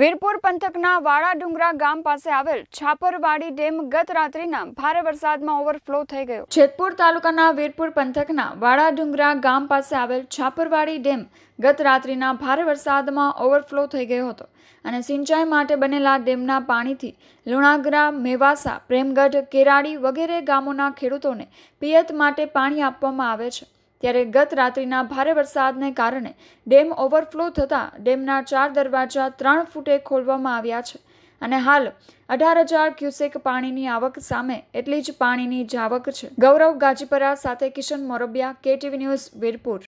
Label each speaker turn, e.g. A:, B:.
A: વીરપુર પંથકના વાળા ડુંગરા ગામ પાસે આવેલ છાપરવાડી ડેમ ગત રાત્રિના ભારે વરસાદમાં ઓવરફ્લો થઈ ગયો જેતપુર તાલુકાના વીરપુર પંથકના વાળા ડુંગરા ગામ પાસે આવેલ છાપરવાડી ડેમ ગત રાત્રિના ભારે વરસાદમાં ઓવરફ્લો થઈ ગયો હતો અને સિંચાઈ માટે બનેલા ડેમના પાણીથી લુણાગરા મેવાસા પ્રેમગઢ કેરાડી વગેરે ગામોના ખેડૂતોને પિયત માટે પાણી આપવામાં આવે છે ત્યારે ગત રાત્રિના ભારે વરસાદને કારણે ડેમ ઓવરફ્લો થતાં ડેમના ચાર દરવાજા ત્રણ ફૂટે ખોલવામાં આવ્યા છે અને હાલ અઢાર હજાર ક્યુસેક પાણીની આવક સામે એટલી જ પાણીની જાવક છે ગૌરવ ગાજીપરા સાથે કિશન મોરબિયા કેટીવી ન્યૂઝ વીરપુર